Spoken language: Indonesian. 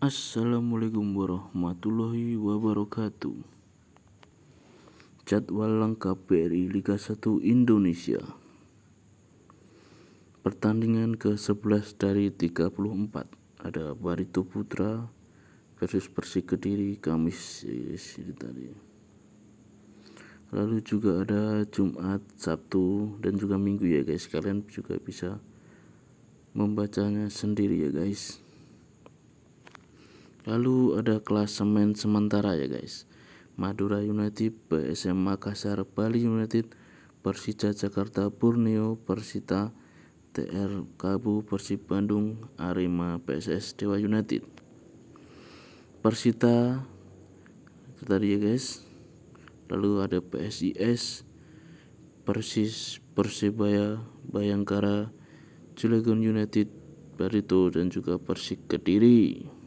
Assalamualaikum warahmatullahi wabarakatuh Jadwal lengkap BRI Liga 1 Indonesia Pertandingan ke-11 dari 34 Ada Barito Putra versus Persik Kediri Kamis tadi Lalu juga ada Jumat, Sabtu, dan juga Minggu ya guys Kalian juga bisa membacanya sendiri ya guys Lalu ada klasemen sementara ya guys. Madura United, PSM Makassar, Bali United, Persija Jakarta, Borneo, Persita, TR Kabu, Persib Bandung, Arema, PSS, Dewa United. Persita itu tadi ya guys. Lalu ada PSIS, Persis, Persebaya, Bayangkara, Cilegon United, Barito dan juga Persik Kediri.